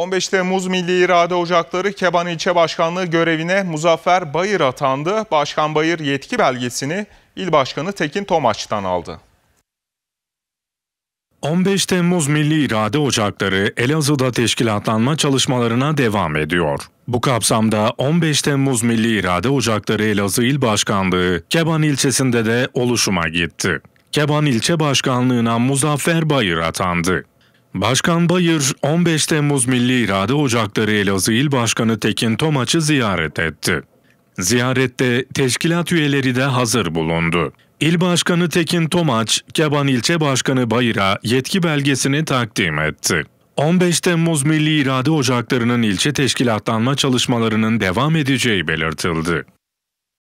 15 Temmuz Milli İrade Ocakları Keban İlçe Başkanlığı görevine Muzaffer Bayır atandı. Başkan Bayır yetki belgesini İl Başkanı Tekin Tomaç'tan aldı. 15 Temmuz Milli İrade Ocakları Elazığ'da teşkilatlanma çalışmalarına devam ediyor. Bu kapsamda 15 Temmuz Milli İrade Ocakları Elazığ İl Başkanlığı Keban ilçesinde de oluşuma gitti. Keban İlçe Başkanlığı'na Muzaffer Bayır atandı. Başkan Bayır 15 Temmuz Milli İrade Ocakları Elazığ İl Başkanı Tekin Tomaç'ı ziyaret etti. Ziyarette teşkilat üyeleri de hazır bulundu. İl Başkanı Tekin Tomaç, Keban İlçe Başkanı Bayır'a yetki belgesini takdim etti. 15 Temmuz Milli İrade Ocakları'nın ilçe teşkilatlanma çalışmalarının devam edeceği belirtildi.